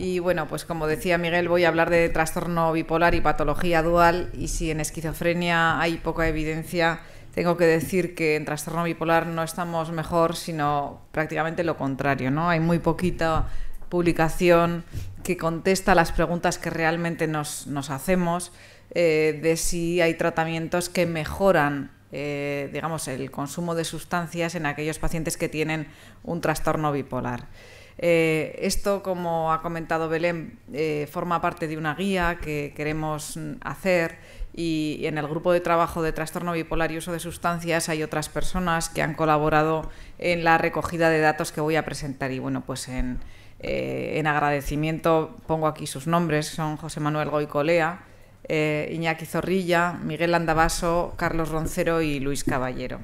Y bueno, pues como decía Miguel, voy a hablar de trastorno bipolar y patología dual. Y si en esquizofrenia hay poca evidencia, tengo que decir que en trastorno bipolar no estamos mejor, sino prácticamente lo contrario, ¿no? Hay muy poquita publicación que contesta las preguntas que realmente nos, hacemos eh, de si hay tratamientos que mejoran eh, digamos, el consumo de sustancias en aquellos pacientes que tienen un trastorno bipolar. Eh, esto, como ha comentado Belén, eh, forma parte de una guía que queremos hacer y, en el grupo de trabajo de trastorno bipolar y uso de sustancias hay otras personas que han colaborado en la recogida de datos que voy a presentar. Y bueno, pues en, eh, agradecimiento pongo aquí sus nombres, son José Manuel Goicolea, Iñaki Zorrilla, Miguel Andavaso, Carlos Roncero y Luis Caballero.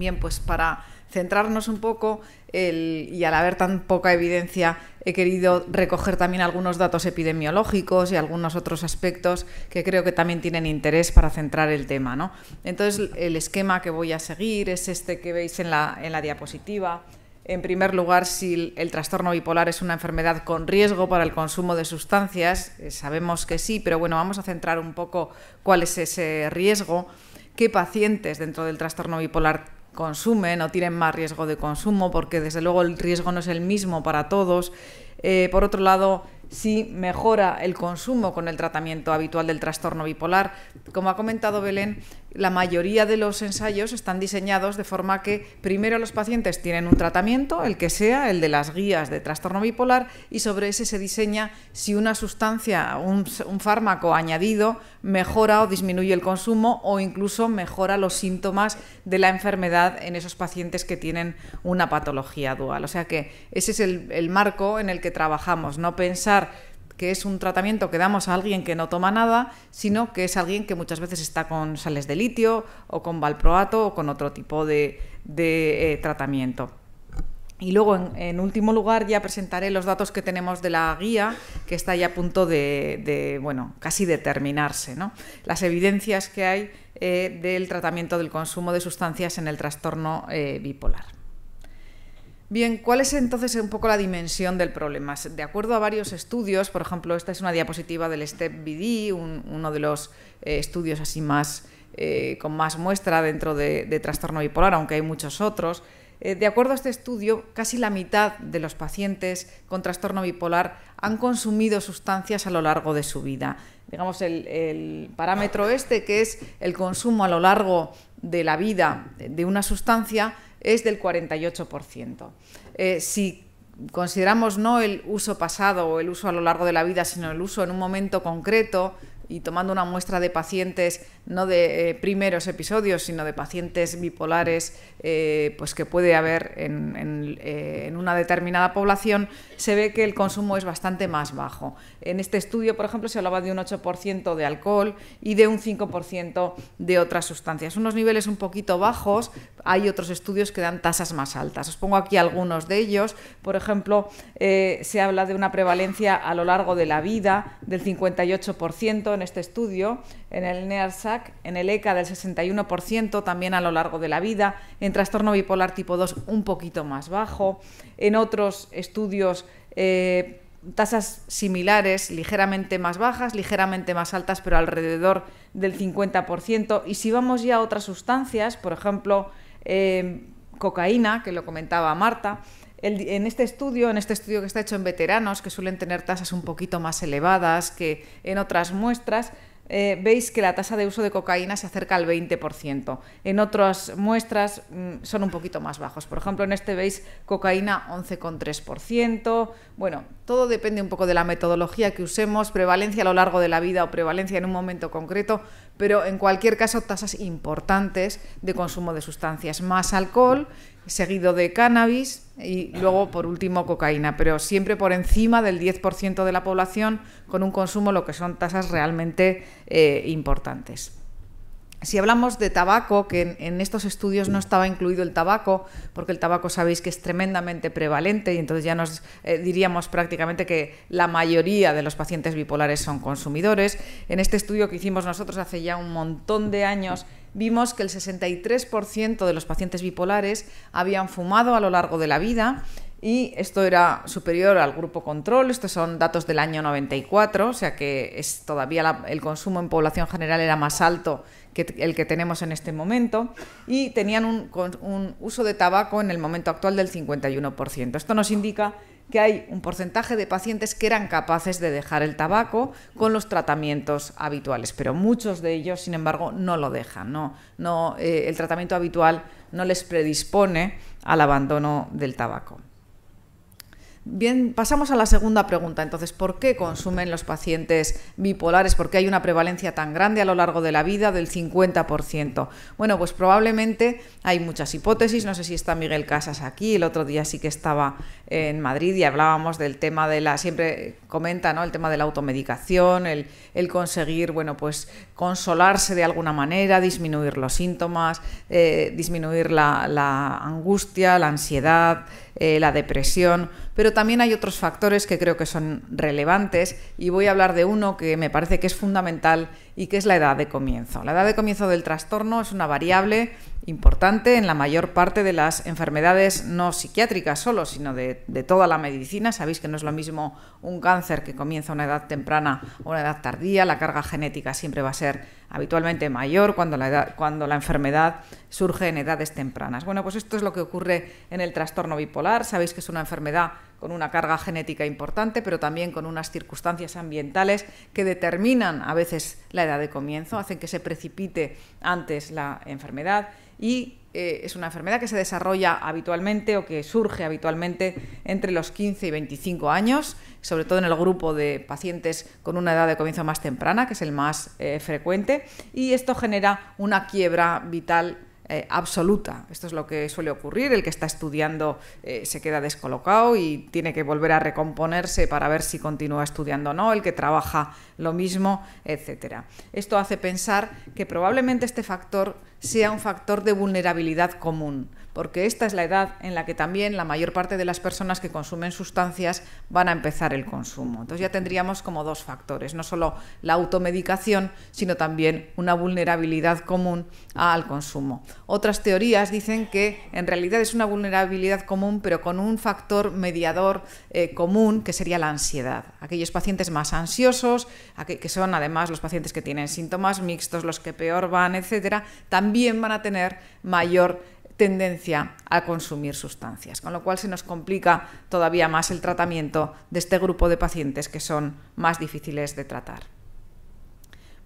Bien, pues para centrarnos un poco y al haber tan poca evidencia he querido recoger también algunos datos epidemiológicos y algunos otros aspectos que creo que también tienen interés para centrar el tema. Entonces el esquema que voy a seguir es este que veis en la, en la diapositiva. En primer lugar, si el, trastorno bipolar es una enfermedad con riesgo para el consumo de sustancias, eh, sabemos que sí, pero bueno, vamos a centrar un poco cuál es ese riesgo, qué pacientes dentro del trastorno bipolar consumen o tienen más riesgo de consumo, porque desde luego el riesgo no es el mismo para todos. Eh, por otro lado, si sí mejora el consumo con el tratamiento habitual del trastorno bipolar. Como ha comentado Belén, la mayoría de los ensayos están diseñados de forma que primero los pacientes tienen un tratamiento, el que sea, el de las guías de trastorno bipolar, y sobre ese se diseña si una sustancia, un, fármaco añadido mejora o disminuye el consumo o incluso mejora los síntomas de la enfermedad en esos pacientes que tienen una patología dual. O sea que ese es el, el marco en el que trabajamos, no pensar que es un tratamiento que damos a alguien que no toma nada, sino que es alguien que muchas veces está con sales de litio o con valproato o con otro tipo de, eh, tratamiento. Y luego, en, último lugar, ya presentaré los datos que tenemos de la guía, que está ya a punto de, bueno, casi terminarse, ¿no? Las evidencias que hay eh, del tratamiento del consumo de sustancias en el trastorno eh, bipolar. Bien, ¿cuál es entonces un poco la dimensión del problema? De acuerdo a varios estudios, por ejemplo, esta es una diapositiva del Step BD, uno de los eh, estudios así más eh, con más muestra dentro de, trastorno bipolar, aunque hay muchos otros. Eh, de acuerdo a este estudio, casi la mitad de los pacientes con trastorno bipolar han consumido sustancias a lo largo de su vida. Digamos, el parámetro este, que es el consumo a lo largo de la vida de una sustancia, es del 48%. Eh, si consideramos no el uso pasado o el uso a lo largo de la vida, sino el uso en un momento concreto y tomando una muestra de pacientes no de eh, primeros episodios, sino de pacientes bipolares eh, pues que puede haber en, eh, en, una determinada población, se ve que el consumo es bastante más bajo. En este estudio, por ejemplo, se hablaba de un 8% de alcohol y de un 5% de otras sustancias. Unos niveles un poquito bajos, hay otros estudios que dan tasas más altas. Os pongo aquí algunos de ellos. Por ejemplo, se habla de una prevalencia a lo largo de la vida del 58% en este estudio en el NEARSAC, en el ECA del 61% también a lo largo de la vida, en trastorno bipolar tipo 2 un poquito más bajo, en otros estudios eh, tasas similares, ligeramente más bajas, ligeramente más altas, pero alrededor del 50%. Y si vamos ya a otras sustancias, por ejemplo, eh, cocaína, que lo comentaba Marta, en este estudio, en este estudio que está hecho en veteranos, que suelen tener tasas un poquito más elevadas que en otras muestras, eh, veis que la tasa de uso de cocaína se acerca al 20%. En otras muestras mm, son un poquito más bajos. Por ejemplo, en este veis cocaína 11,3%. Bueno, todo depende un poco de la metodología que usemos, prevalencia a lo largo de la vida o prevalencia en un momento concreto, pero en cualquier caso tasas importantes de consumo de sustancias, más alcohol seguido de cannabis y luego por último cocaína, pero siempre por encima del 10% de la población con un consumo lo que son tasas realmente eh, importantes. Si hablamos de tabaco, que en, estos estudios no estaba incluido el tabaco, porque el tabaco sabéis que es tremendamente prevalente y entonces ya nos eh, diríamos prácticamente que la mayoría de los pacientes bipolares son consumidores. En este estudio que hicimos nosotros hace ya un montón de años, vimos que el 63% de los pacientes bipolares habían fumado a lo largo de la vida y esto era superior al grupo control, estos son datos del año 94, o sea que es todavía el consumo en población general era más alto que el que tenemos en este momento, y tenían un, uso de tabaco en el momento actual del 51%. Esto nos indica que hay un porcentaje de pacientes que eran capaces de dejar el tabaco con los tratamientos habituales, pero muchos de ellos, sin embargo, no lo dejan. No, eh, el tratamiento habitual no les predispone al abandono del tabaco. Bien, pasamos a la segunda pregunta. Entonces, ¿por qué consumen los pacientes bipolares? ¿Por qué hay una prevalencia tan grande a lo largo de la vida del 50%? Bueno, pues probablemente hay muchas hipótesis. No sé si está Miguel Casas aquí. El otro día sí que estaba en Madrid y hablábamos del tema de la, siempre comenta, ¿no? El tema de la automedicación, el, conseguir, bueno, pues consolarse de alguna manera, disminuir los síntomas, eh, disminuir la angustia, la ansiedad. Eh, la depresión, pero también hay otros factores que creo que son relevantes y voy a hablar de uno que me parece que es fundamental y que es la edad de comienzo. La edad de comienzo del trastorno es una variable importante en la mayor parte de las enfermedades no psiquiátricas solo, sino de, toda la medicina. Sabéis que no es lo mismo un cáncer que comienza a una edad temprana o una edad tardía. La carga genética siempre va a ser habitualmente mayor cuando la, cuando la enfermedad surge en edades tempranas. Bueno, pues esto es lo que ocurre en el trastorno bipolar. Sabéis que es una enfermedad con una carga genética importante, pero también con unas circunstancias ambientales que determinan a veces la edad de comienzo, hacen que se precipite antes la enfermedad y eh, es una enfermedad que se desarrolla habitualmente o que surge habitualmente entre los 15 y 25 años, sobre todo en el grupo de pacientes con una edad de comienzo más temprana, que es el más eh, frecuente, y esto genera una quiebra vital eh, absoluta. Esto es lo que suele ocurrir. El que está estudiando eh, se queda descolocado y tiene que volver a recomponerse para ver si continúa estudiando o no. El que trabaja lo mismo, etcétera. Esto hace pensar que probablemente este factor sea un factor de vulnerabilidad común porque esta es la edad en la que también la mayor parte de las personas que consumen sustancias van a empezar el consumo. Entonces ya tendríamos como dos factores, no solo la automedicación, sino también una vulnerabilidad común al consumo. Otras teorías dicen que en realidad es una vulnerabilidad común, pero con un factor mediador eh, común que sería la ansiedad. Aquellos pacientes más ansiosos, que son además los pacientes que tienen síntomas mixtos, los que peor van, etcétera, también van a tener mayor tendencia a consumir sustancias, con lo cual se nos complica todavía más el tratamiento de este grupo de pacientes que son más difíciles de tratar.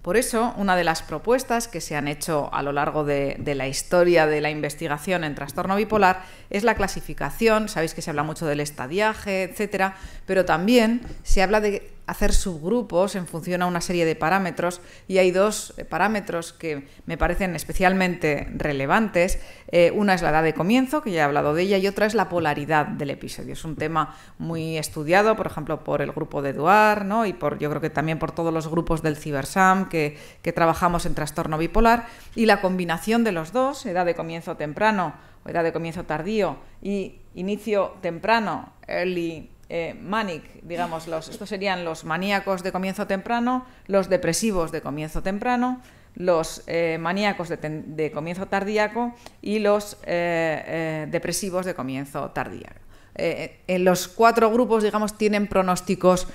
Por eso, una de las propuestas que se han hecho a lo largo de, la historia de la investigación en trastorno bipolar es la clasificación. Sabéis que se habla mucho del estadiaje, etcétera, pero también se habla de hacer subgrupos en función a una serie de parámetros y hay dos eh, parámetros que me parecen especialmente relevantes. Eh, una es la edad de comienzo, que ya he hablado de ella, y otra es la polaridad del episodio. Es un tema muy estudiado, por ejemplo, por el grupo de Eduard ¿no? y por, yo creo que también por todos los grupos del CiberSAM que trabajamos en trastorno bipolar. Y la combinación de los dos, edad de comienzo temprano o edad de comienzo tardío y inicio temprano, early eh, manic, digamos, estos serían los maníacos de comienzo temprano, los depresivos de comienzo temprano, los eh, maníacos de, comienzo tardíaco y los eh, depresivos de comienzo tardíaco. en los cuatro grupos, digamos, tienen pronósticos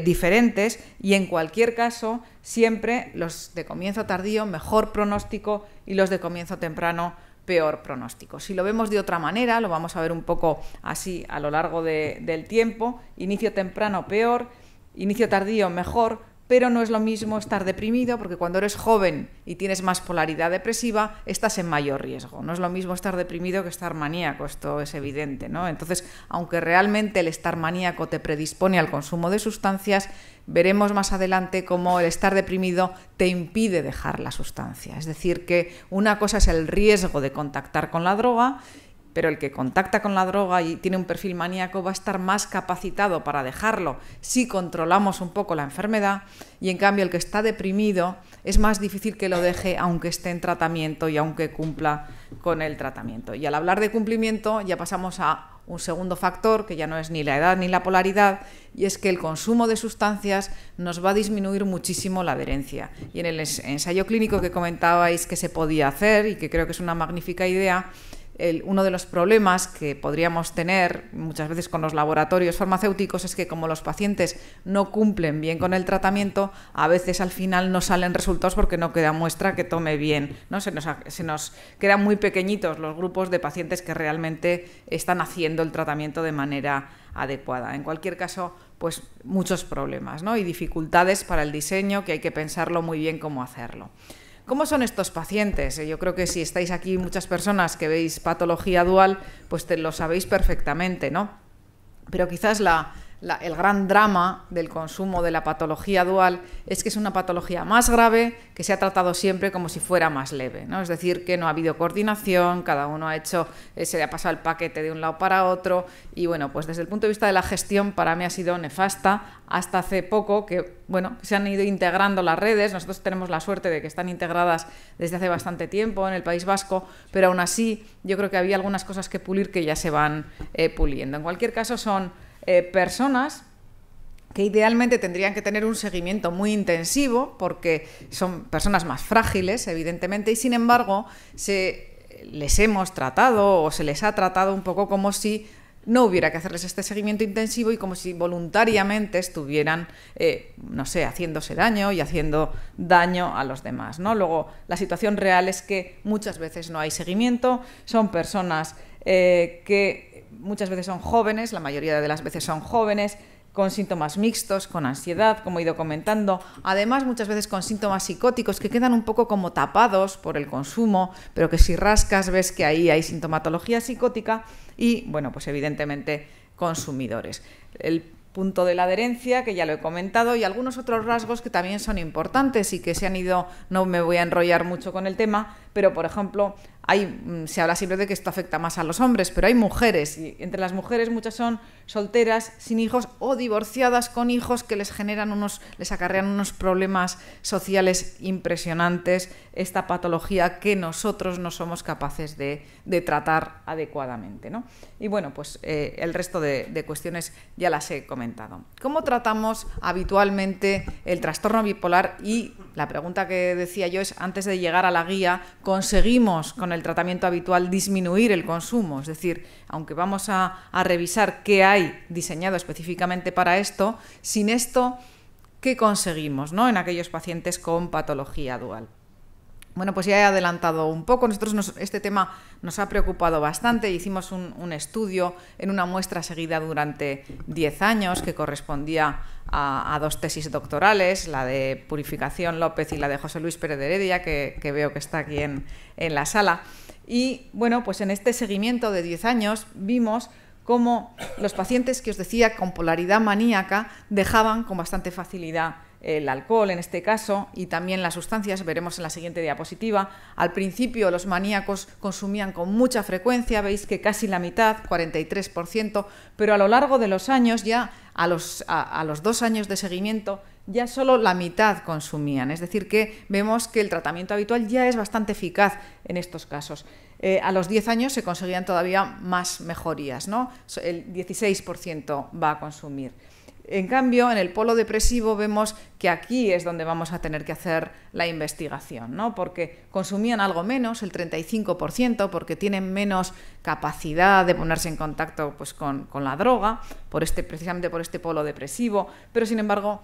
diferentes y en cualquier caso, siempre los de comienzo tardío mejor pronóstico y los de comienzo temprano peor pronóstico. Si lo vemos de otra manera, lo vamos a ver un poco así a lo largo del tiempo, inicio temprano peor, inicio tardío mejor, pero no es lo mismo estar deprimido, porque cuando eres joven y tienes más polaridad depresiva, estás en mayor riesgo. No es lo mismo estar deprimido que estar maníaco, esto es evidente, ¿no? Entonces, aunque realmente el estar maníaco te predispone al consumo de sustancias, Veremos más adelante cómo el estar deprimido te impide dejar la sustancia. Es decir, que una cosa es el riesgo de contactar con la droga pero el que contacta con la droga y tiene un perfil maníaco va a estar más capacitado para dejarlo si controlamos un poco la enfermedad y en cambio el que está deprimido es más difícil que lo deje aunque esté en tratamiento y aunque cumpla con el tratamiento. Y al hablar de cumplimiento ya pasamos a un segundo factor que ya no es ni la edad ni la polaridad y es que el consumo de sustancias nos va a disminuir muchísimo la adherencia. Y en el ensayo clínico que comentabais que se podía hacer y que creo que es una magnífica idea, uno de los problemas que podríamos tener muchas veces con los laboratorios farmacéuticos es que como los pacientes no cumplen bien con el tratamiento, a veces al final no salen resultados porque no queda muestra que tome bien. ¿no? Se, nos, quedan muy pequeñitos los grupos de pacientes que realmente están haciendo el tratamiento de manera adecuada. En cualquier caso, pues muchos problemas ¿no? y dificultades para el diseño que hay que pensarlo muy bien cómo hacerlo. ¿Cómo son estos pacientes? Yo creo que si estáis aquí muchas personas que veis patología dual, pues te lo sabéis perfectamente, ¿no? Pero quizás la, el gran drama del consumo de la patología dual es que es una patología más grave que se ha tratado siempre como si fuera más leve. ¿no? Es decir, que no ha habido coordinación, cada uno ha hecho, eh, se le ha pasado el paquete de un lado para otro y bueno, pues desde el punto de vista de la gestión para mí ha sido nefasta hasta hace poco que bueno, se han ido integrando las redes, nosotros tenemos la suerte de que están integradas desde hace bastante tiempo en el País Vasco, pero aún así yo creo que había algunas cosas que pulir que ya se van eh, puliendo. En cualquier caso son eh, personas que idealmente tendrían que tener un seguimiento muy intensivo porque son personas más frágiles, evidentemente, y sin embargo se les hemos tratado o se les ha tratado un poco como si no hubiera que hacerles este seguimiento intensivo y como si voluntariamente estuvieran, eh, no sé, haciéndose daño y haciendo daño a los demás. ¿no? Luego, la situación real es que muchas veces no hay seguimiento, son personas eh, que muchas veces son jóvenes, la mayoría de las veces son jóvenes, con síntomas mixtos, con ansiedad, como he ido comentando, además muchas veces con síntomas psicóticos que quedan un poco como tapados por el consumo, pero que si rascas ves que ahí hay sintomatología psicótica y, bueno, pues evidentemente consumidores. El punto de la adherencia, que ya lo he comentado, y algunos otros rasgos que también son importantes y que se han ido, no me voy a enrollar mucho con el tema, pero por ejemplo, Mm, se habla siempre de que esto afecta más a los hombres, pero hay mujeres, y entre las mujeres muchas son solteras, sin hijos o divorciadas con hijos que les generan unos, les acarrean unos problemas sociales impresionantes, esta patología que nosotros no somos capaces de, tratar adecuadamente. Y bueno, pues eh, el resto de, de cuestiones ya las he comentado. ¿Cómo tratamos habitualmente el trastorno bipolar? Y la pregunta que decía yo es, antes de llegar a la guía, ¿conseguimos con el tratamiento habitual disminuir el consumo. Es decir, aunque vamos a, revisar qué hay diseñado específicamente para esto, sin esto, ¿qué conseguimos ¿no? en aquellos pacientes con patología dual? Bueno, pues ya he adelantado un poco. Nosotros este tema nos ha preocupado bastante. Hicimos un, estudio en una muestra seguida durante 10 años que correspondía a, dos tesis doctorales, la de Purificación López y la de José Luis Pérez de Heredia, que, veo que está aquí en, la sala. Y bueno, pues en este seguimiento de 10 años vimos cómo los pacientes que os decía con polaridad maníaca dejaban con bastante facilidad el alcohol en este caso y también las sustancias, veremos en la siguiente diapositiva. Al principio los maníacos consumían con mucha frecuencia, veis que casi la mitad, 43%, pero a lo largo de los años, ya a los, dos años de seguimiento, ya solo la mitad consumían. Es decir, que vemos que el tratamiento habitual ya es bastante eficaz en estos casos. Eh, a los 10 años se conseguían todavía más mejorías, El 16% va a consumir. En cambio, en el polo depresivo vemos que aquí es donde vamos a tener que hacer la investigación, ¿no? porque consumían algo menos, el 35%, porque tienen menos capacidad de ponerse en contacto pues, con, la droga, por este, precisamente por este polo depresivo, pero sin embargo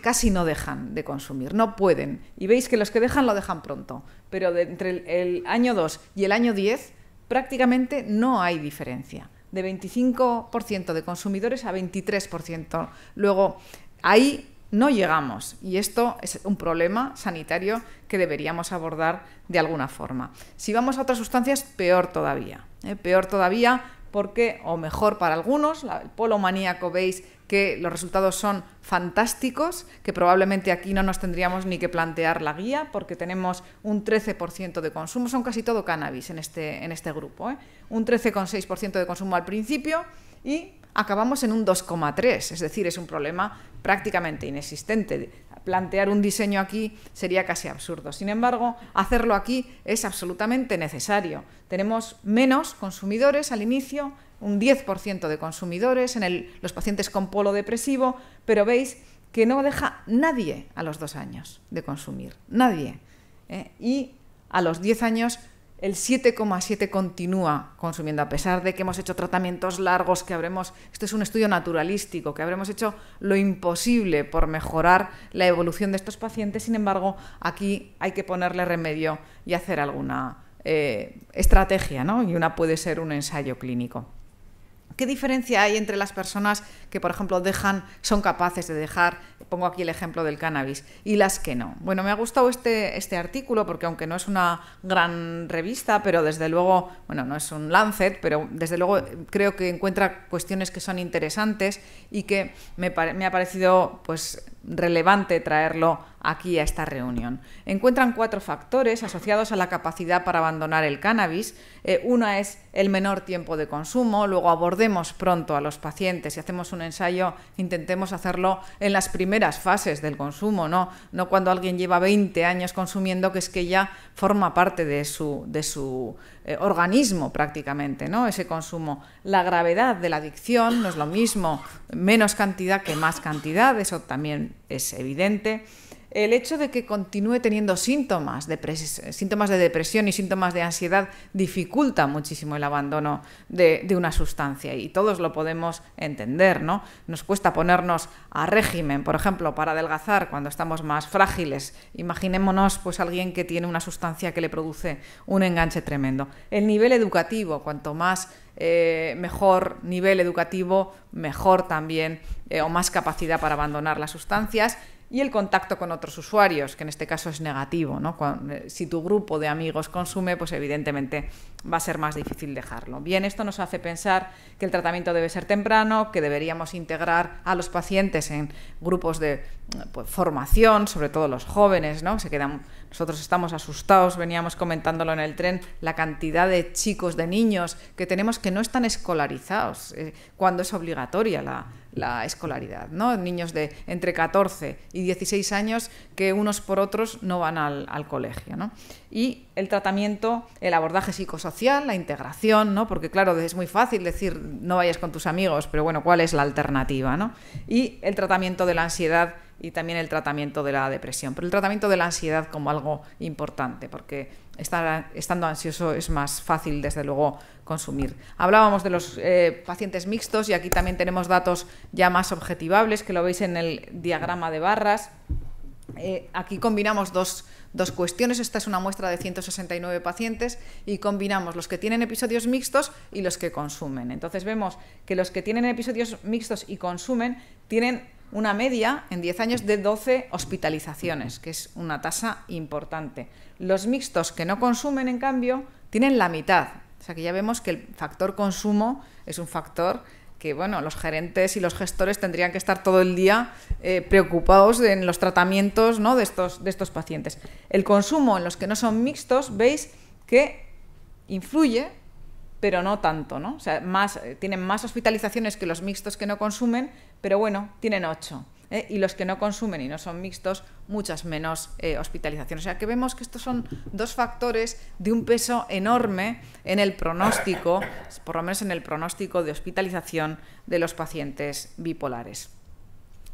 casi no dejan de consumir, no pueden. Y veis que los que dejan lo dejan pronto, pero entre el, el año 2 y el año 10 prácticamente no hay diferencia de 25% de consumidores a 23%. Luego, ahí no llegamos y esto es un problema sanitario que deberíamos abordar de alguna forma. Si vamos a otras sustancias, peor todavía. ¿eh? Peor todavía porque, o mejor para algunos, el polo maníaco, veis, que los resultados son fantásticos, que probablemente aquí no nos tendríamos ni que plantear la guía, porque tenemos un 13% de consumo, son casi todo cannabis en este, en este grupo, ¿eh? un 13,6% de consumo al principio y acabamos en un 2,3, es decir, es un problema prácticamente inexistente. Plantear un diseño aquí sería casi absurdo. Sin embargo, hacerlo aquí es absolutamente necesario. Tenemos menos consumidores al inicio, un 10% de consumidores en los pacientes con polo depresivo, pero veis que no deja nadie a los dos años de consumir, nadie. ¿eh? Y a los 10 años el 7,7 continúa consumiendo, a pesar de que hemos hecho tratamientos largos, que habremos, esto es un estudio naturalístico, que habremos hecho lo imposible por mejorar la evolución de estos pacientes, sin embargo, aquí hay que ponerle remedio y hacer alguna eh, estrategia, Y una puede ser un ensayo clínico. ¿Qué diferencia hay entre las personas que, por ejemplo, dejan, son capaces de dejar, pongo aquí el ejemplo del cannabis, y las que no? Bueno, me ha gustado este, este artículo porque aunque no es una gran revista, pero desde luego, bueno, no es un Lancet, pero desde luego creo que encuentra cuestiones que son interesantes y que me, me ha parecido pues relevante traerlo aquí a esta reunión. Encuentran cuatro factores asociados a la capacidad para abandonar el cannabis. Eh, una es el menor tiempo de consumo, luego abordemos pronto a los pacientes. y hacemos un ensayo, intentemos hacerlo en las primeras fases del consumo, no, no cuando alguien lleva 20 años consumiendo, que es que ya forma parte de su, de su eh, organismo prácticamente, ¿no? ese consumo. La gravedad de la adicción no es lo mismo, menos cantidad que más cantidad, eso también es evidente el hecho de que continúe teniendo síntomas, síntomas de depresión y síntomas de ansiedad dificulta muchísimo el abandono de, una sustancia y todos lo podemos entender, ¿no? Nos cuesta ponernos a régimen, por ejemplo, para adelgazar cuando estamos más frágiles. Imaginémonos pues alguien que tiene una sustancia que le produce un enganche tremendo. El nivel educativo, cuanto más eh, mejor nivel educativo, mejor también eh, o más capacidad para abandonar las sustancias y el contacto con otros usuarios, que en este caso es negativo. Eh, si tu grupo de amigos consume, pues evidentemente va a ser más difícil dejarlo. Bien, esto nos hace pensar que el tratamiento debe ser temprano, que deberíamos integrar a los pacientes en grupos de pues, formación, sobre todo los jóvenes, ¿no? Se quedan, nosotros estamos asustados, veníamos comentándolo en el tren, la cantidad de chicos, de niños que tenemos que no están escolarizados eh, cuando es obligatoria la la escolaridad, ¿no? Niños de entre 14 y 16 años que unos por otros no van al, colegio, ¿no? Y el tratamiento, el abordaje psicosocial, la integración, ¿no? Porque claro, es muy fácil decir no vayas con tus amigos, pero bueno, ¿cuál es la alternativa, ¿no? Y el tratamiento de la ansiedad y también el tratamiento de la depresión, pero el tratamiento de la ansiedad como algo importante, porque estar, estando ansioso es más fácil, desde luego, consumir. Hablábamos de los eh, pacientes mixtos y aquí también tenemos datos ya más objetivables, que lo veis en el diagrama de barras. Eh, aquí combinamos dos, dos, cuestiones. Esta es una muestra de 169 pacientes y combinamos los que tienen episodios mixtos y los que consumen. Entonces vemos que los que tienen episodios mixtos y consumen tienen una media en 10 años de 12 hospitalizaciones, que es una tasa importante. Los mixtos que no consumen, en cambio, tienen la mitad. O sea que ya vemos que el factor consumo es un factor que bueno, los gerentes y los gestores tendrían que estar todo el día eh, preocupados en los tratamientos ¿no? de, estos, de estos pacientes. El consumo en los que no son mixtos, veis que influye, pero no tanto, ¿no? O sea, más, eh, tienen más hospitalizaciones que los mixtos que no consumen, pero bueno, tienen 8. ¿eh? Y los que no consumen y no son mixtos, muchas menos eh, hospitalizaciones. O sea que vemos que estos son dos factores de un peso enorme en el pronóstico, por lo menos en el pronóstico de hospitalización de los pacientes bipolares.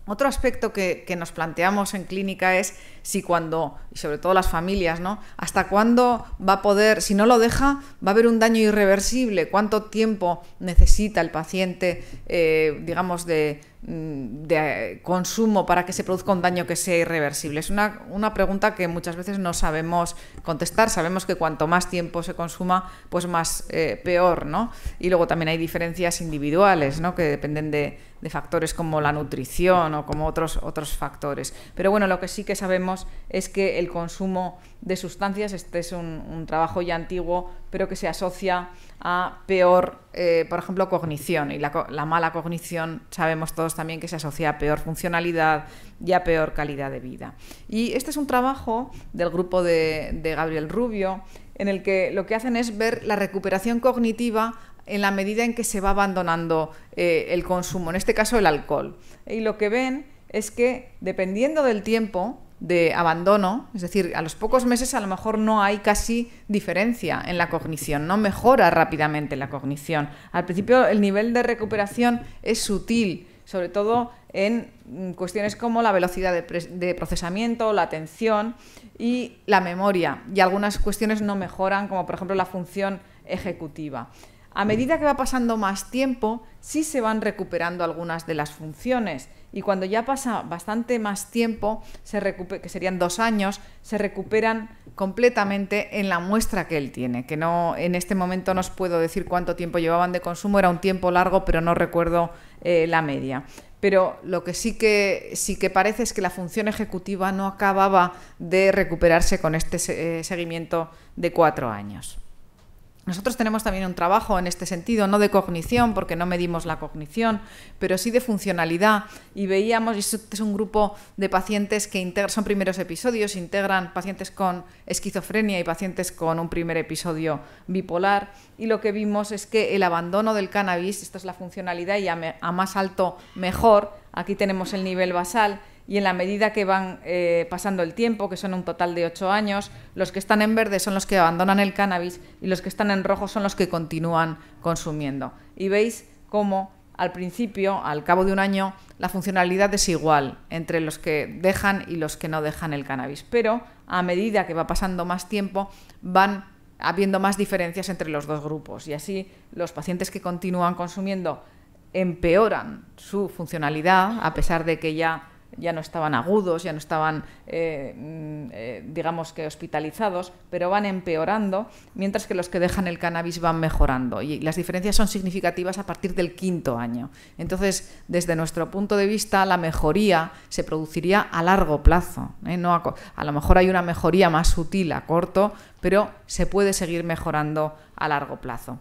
Otro aspecto que, nos planteamos en clínica es si cuando, y sobre todo las familias, ¿no? ¿Hasta cuándo va a poder, si no lo deja, va a haber un daño irreversible? ¿Cuánto tiempo necesita el paciente, eh, digamos, de, Mm, de eh, consumo para que se produzca un daño que sea irreversible? Es una, pregunta que muchas veces no sabemos contestar. Sabemos que cuanto más tiempo se consuma, pues más eh, peor, ¿no? Y luego también hay diferencias individuales, ¿no? Que dependen de, factores como la nutrición o como otros, otros factores. Pero bueno, lo que sí que sabemos es que el consumo de sustancias. Este es un, trabajo ya antiguo, pero que se asocia a peor, eh, por ejemplo, cognición. Y la, mala cognición sabemos todos también que se asocia a peor funcionalidad y a peor calidad de vida. Y este es un trabajo del grupo de, Gabriel Rubio, en el que lo que hacen es ver la recuperación cognitiva en la medida en que se va abandonando eh, el consumo, en este caso el alcohol. Y lo que ven es que dependiendo del tiempo, de abandono, es decir, a los pocos meses a lo mejor no hay casi diferencia en la cognición, no mejora rápidamente la cognición. Al principio el nivel de recuperación es sutil, sobre todo en mm, cuestiones como la velocidad de, procesamiento, la atención y la memoria. Y algunas cuestiones no mejoran, como por ejemplo la función ejecutiva. A medida que va pasando más tiempo, sí se van recuperando algunas de las funciones y cuando ya pasa bastante más tiempo, que serían dos años, se recuperan completamente en la muestra que él tiene, que no en este momento no os puedo decir cuánto tiempo llevaban de consumo, era un tiempo largo, pero no recuerdo eh, la media. Pero lo que sí que sí que parece es que la función ejecutiva no acababa de recuperarse con este eh, seguimiento de cuatro años. Nosotros tenemos también un trabajo en este sentido, no de cognición, porque no medimos la cognición, pero sí de funcionalidad. Y veíamos, y este es un grupo de pacientes que son primeros episodios, integran pacientes con esquizofrenia y pacientes con un primer episodio bipolar. Y lo que vimos es que el abandono del cannabis, esta es la funcionalidad y a más alto mejor, aquí tenemos el nivel basal, y en la medida que van eh, pasando el tiempo, que son un total de ocho años, los que están en verde son los que abandonan el cannabis y los que están en rojo son los que continúan consumiendo. Y veis cómo al principio, al cabo de un año, la funcionalidad es igual entre los que dejan y los que no dejan el cannabis. Pero a medida que va pasando más tiempo, van habiendo más diferencias entre los dos grupos. Y así los pacientes que continúan consumiendo empeoran su funcionalidad, a pesar de que ya ya no estaban agudos, ya no estaban, eh, mm, eh, digamos que hospitalizados, pero van empeorando, mientras que los que dejan el cannabis van mejorando. Y las diferencias son significativas a partir del quinto año. Entonces, desde nuestro punto de vista, la mejoría se produciría a largo plazo. ¿eh? No a lo mejor hay una mejoría más sutil a corto, pero se puede seguir mejorando a largo plazo.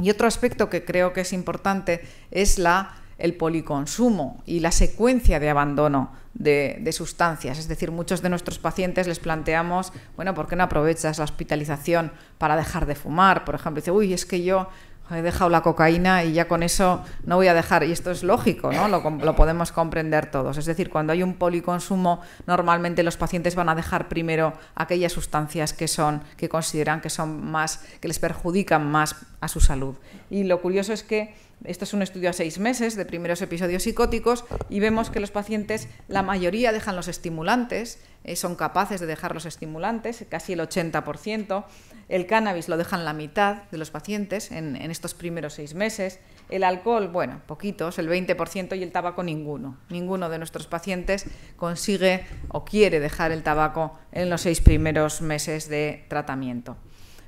Y otro aspecto que creo que es importante es la el policonsumo y la secuencia de abandono de, sustancias. Es decir, muchos de nuestros pacientes les planteamos, bueno, ¿por qué no aprovechas la hospitalización para dejar de fumar? Por ejemplo, dice, uy, es que yo he dejado la cocaína y ya con eso no voy a dejar. Y esto es lógico, ¿no? Lo, lo podemos comprender todos. Es decir, cuando hay un policonsumo, normalmente los pacientes van a dejar primero aquellas sustancias que son, que consideran que son más, que les perjudican más a su salud. Y lo curioso es que esto es un estudio a seis meses de primeros episodios psicóticos y vemos que los pacientes, la mayoría dejan los estimulantes, eh, son capaces de dejar los estimulantes, casi el 80%. El cannabis lo dejan la mitad de los pacientes en, en estos primeros seis meses. El alcohol, bueno, poquitos, el 20% y el tabaco ninguno. Ninguno de nuestros pacientes consigue o quiere dejar el tabaco en los seis primeros meses de tratamiento.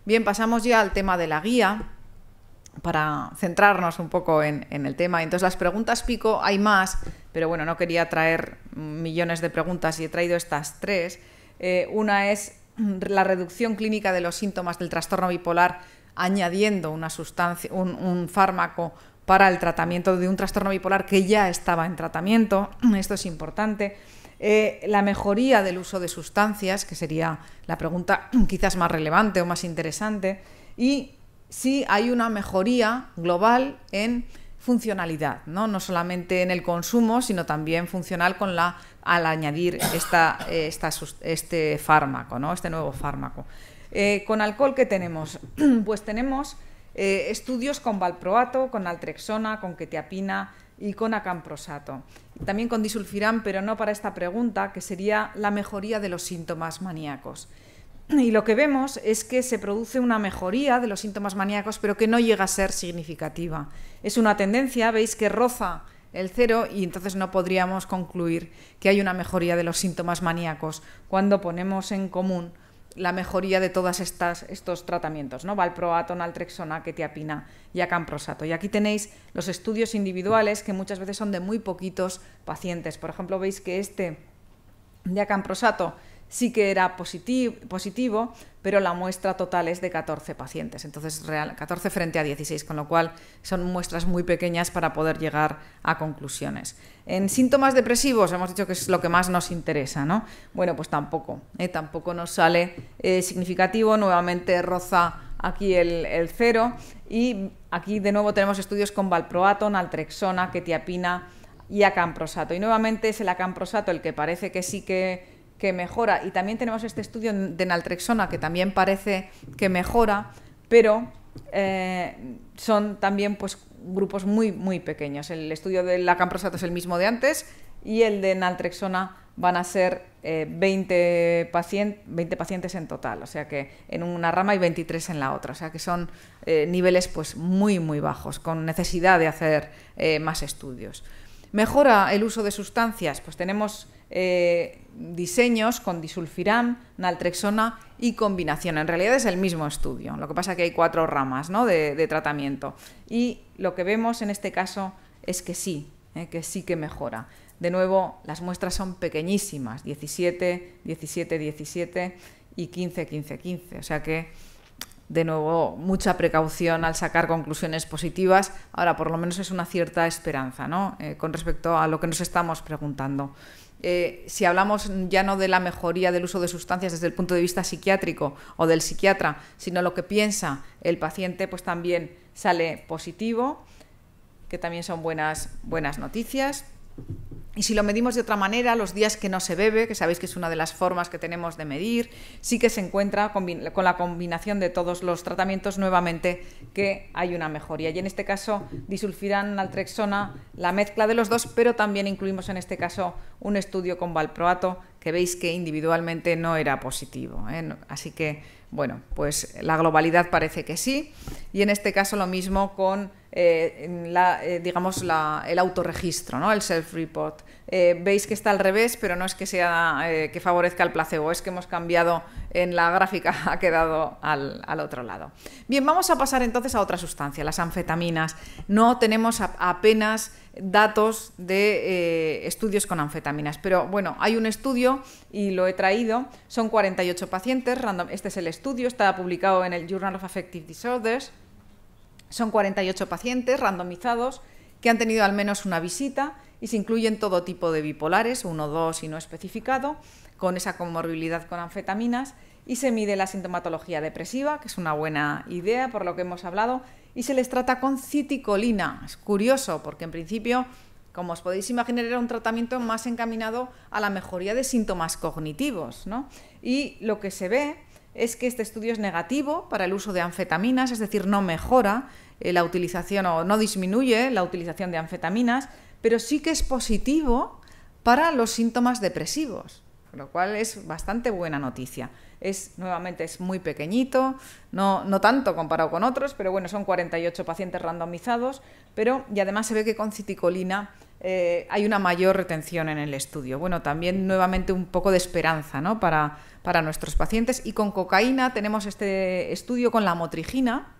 Bien, pasamos ya al tema de la guía para centrarnos un poco en, el tema. Entonces las preguntas pico hay más, pero bueno, no quería traer millones de preguntas y he traído estas tres. Eh, una es la reducción clínica de los síntomas del trastorno bipolar añadiendo una sustancia, un, fármaco para el tratamiento de un trastorno bipolar que ya estaba en tratamiento. Esto es importante. Eh, la mejoría del uso de sustancias, que sería la pregunta quizás más relevante o más interesante. Y sí hay una mejoría global en funcionalidad, ¿no? solamente en el consumo, sino también funcional con la, al añadir eh, este fármaco, ¿no? este nuevo fármaco. Eh, con alcohol, ¿qué tenemos? pues tenemos eh, estudios con valproato, con altrexona, con ketiapina y con acamprosato. También con disulfiram, pero no para esta pregunta, que sería la mejoría de los síntomas maníacos. Y lo que vemos es que se produce una mejoría de los síntomas maníacos, pero que no llega a ser significativa. Es una tendencia, veis que roza el cero y entonces no podríamos concluir que hay una mejoría de los síntomas maníacos cuando ponemos en común la mejoría de todos estos tratamientos, ¿no? Valproato, naltrexona, ketiapina y acamprosato. Y aquí tenéis los estudios individuales que muchas veces son de muy poquitos pacientes. Por ejemplo, veis que este de acamprosato sí que era positivo, pero la muestra total es de 14 pacientes, entonces 14 frente a 16, con lo cual son muestras muy pequeñas para poder llegar a conclusiones. En síntomas depresivos hemos dicho que es lo que más nos interesa, ¿no? Bueno, pues tampoco, ¿eh? tampoco nos sale eh, significativo, nuevamente roza aquí el, cero y aquí de nuevo tenemos estudios con valproato, naltrexona, ketiapina y acamprosato. Y nuevamente es el acamprosato el que parece que sí que que mejora. Y también tenemos este estudio de naltrexona que también parece que mejora, pero eh, son también pues, grupos muy, muy pequeños. El estudio de la camprosato es el mismo de antes y el de naltrexona van a ser 20, eh, pacientes en total, o sea que en una rama y 23 en la otra, o sea que son eh, niveles pues muy muy bajos, con necesidad de hacer más estudios. Mejora el uso de sustancias, pues tenemos eh, diseños con disulfiram, naltrexona y combinación. En realidad es el mismo estudio, lo que pasa es que hay cuatro ramas ¿no? de, tratamiento. Y lo que vemos en este caso es que sí, eh, que sí que mejora. De nuevo, las muestras son pequeñísimas, 17, 17, 17 y 15, 15, 15. O sea que de nuevo, mucha precaución al sacar conclusiones positivas. Ahora, por lo menos es una cierta esperanza ¿no? Eh, con respecto a lo que nos estamos preguntando. Eh, si hablamos ya no de la mejoría del uso de sustancias desde el punto de vista psiquiátrico o del psiquiatra, sino lo que piensa el paciente, pues también sale positivo, que también son buenas, buenas noticias. Y si lo medimos de otra manera, los días que no se bebe, que sabéis que es una de las formas que tenemos de medir, sí que se encuentra con la combinación de todos los tratamientos nuevamente que hay una mejoría. Y en este caso, disulfirán, altrexona, la mezcla de los dos, pero también incluimos en este caso un estudio con valproato que veis que individualmente no era positivo. ¿eh? Así que bueno, pues la globalidad parece que sí, y en este caso lo mismo con eh, eh, digamos el autorregistro, ¿no? el self-report. Eh, veis que está al revés, pero no es que sea que favorezca el placebo, es que hemos cambiado en la gráfica, ha quedado al, otro lado. Bien, vamos a pasar entonces a otra sustancia, las anfetaminas. No tenemos apenas datos de estudios con anfetaminas, pero bueno, hay un estudio y lo he traído, son 48 pacientes, random, este es el estudio estudio, está publicado en el Journal of Affective Disorders. Son 48 pacientes randomizados que han tenido al menos una visita y se incluyen todo tipo de bipolares, uno, dos y no especificado, con esa comorbilidad con anfetaminas y se mide la sintomatología depresiva, que es una buena idea por lo que hemos hablado, y se les trata con citicolina. Es curioso porque en principio, como os podéis imaginar, era un tratamiento más encaminado a la mejoría de síntomas cognitivos. ¿no? Y lo que se ve es que este estudio es negativo para el uso de anfetaminas, es decir, no mejora eh, la utilización o no disminuye la utilización de anfetaminas, pero sí que es positivo para los síntomas depresivos, lo cual es bastante buena noticia. Es nuevamente es muy pequeñito, no, tanto comparado con otros, pero bueno, son 48 pacientes randomizados, pero y además se ve que con citicolina eh, hay una mayor retención en el estudio. Bueno, también nuevamente un poco de esperanza, ¿no? Para para nuestros pacientes. Y con cocaína tenemos este estudio con la motrigina,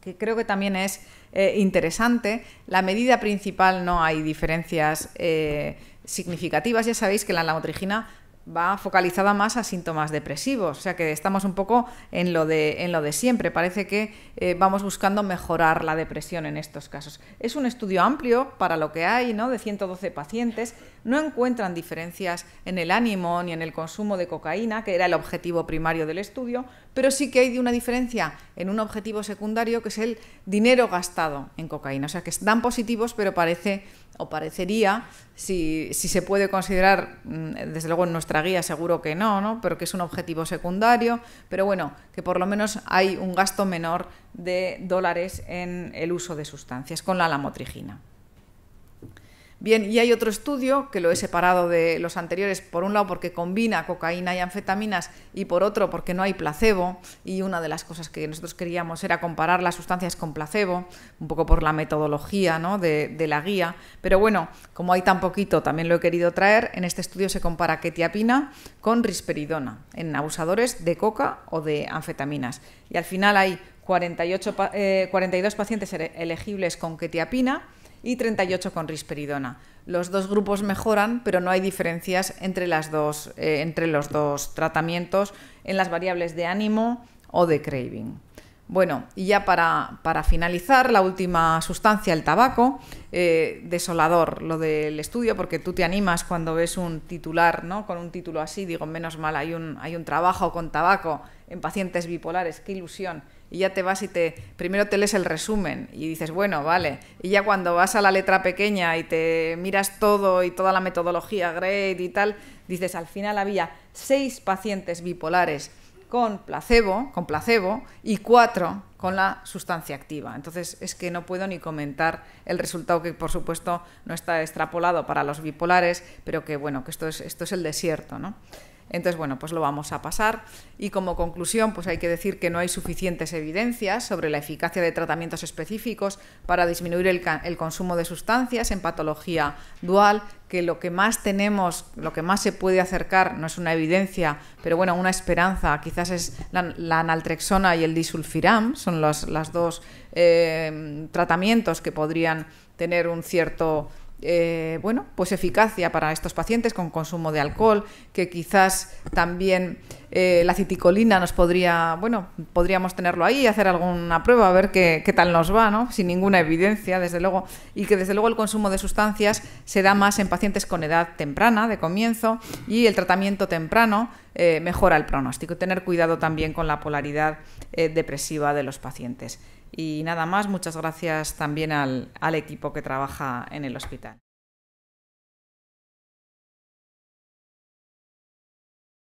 que creo que también es eh, interesante. La medida principal no hay diferencias eh, significativas. Ya sabéis que la lamotrigina va focalizada más a síntomas depresivos, o sea que estamos un poco en lo de, en lo de siempre, parece que eh, vamos buscando mejorar la depresión en estos casos. Es un estudio amplio para lo que hay, ¿no? de 112 pacientes, no encuentran diferencias en el ánimo ni en el consumo de cocaína, que era el objetivo primario del estudio, pero sí que hay una diferencia en un objetivo secundario que es el dinero gastado en cocaína, o sea que dan positivos pero parece o parecería, si, se puede considerar, mm, desde luego en nuestra guía seguro que no, ¿no? pero que es un objetivo secundario, pero bueno, que por lo menos hay un gasto menor de dólares en el uso de sustancias con la lamotrigina. Bien, y hay otro estudio que lo he separado de los anteriores, por un lado porque combina cocaína y anfetaminas y por otro porque no hay placebo y una de las cosas que nosotros queríamos era comparar las sustancias con placebo, un poco por la metodología ¿no? de, la guía, pero bueno, como hay tan poquito también lo he querido traer, en este estudio se compara ketiapina con risperidona en abusadores de coca o de anfetaminas y al final hay 42 eh, pacientes elegibles con ketiapina, y 38 con risperidona. Los dos grupos mejoran, pero no hay diferencias entre, las eh, entre los dos tratamientos en las variables de ánimo o de craving. Bueno, y ya para, finalizar, la última sustancia, el tabaco, eh, desolador lo del estudio, porque tú te animas cuando ves un titular, ¿no? Con un título así, digo, menos mal, hay un trabajo con tabaco en pacientes bipolares, qué ilusión y ya te vas y te primero te lees el resumen y dices, bueno, vale, y ya cuando vas a la letra pequeña y te miras todo y toda la metodología GRADE y tal, dices, al final había seis pacientes bipolares con placebo, con placebo y cuatro con la sustancia activa. Entonces es que no puedo ni comentar el resultado que por supuesto no está extrapolado para los bipolares, pero que bueno, que esto es, esto es el desierto, ¿no? Entonces, bueno, pues lo vamos a pasar. Y como conclusión, pues hay que decir que no hay suficientes evidencias sobre la eficacia de tratamientos específicos para disminuir el, consumo de sustancias en patología dual, que lo que más tenemos, lo que más se puede acercar, no es una evidencia, pero bueno, una esperanza, quizás es la, naltrexona y el disulfiram, son los las dos eh, tratamientos que podrían tener un cierto eh, bueno, pues eficacia para estos pacientes con consumo de alcohol, que quizás también eh, la citicolina nos podría, bueno, podríamos tenerlo ahí y hacer alguna prueba a ver qué, tal nos va, Sin ninguna evidencia, desde luego, y que desde luego el consumo de sustancias se da más en pacientes con edad temprana, de comienzo, y el tratamiento temprano eh, mejora el pronóstico. Tener cuidado también con la polaridad depresiva de los pacientes. Y nada más, muchas gracias también al, al equipo que trabaja en el hospital.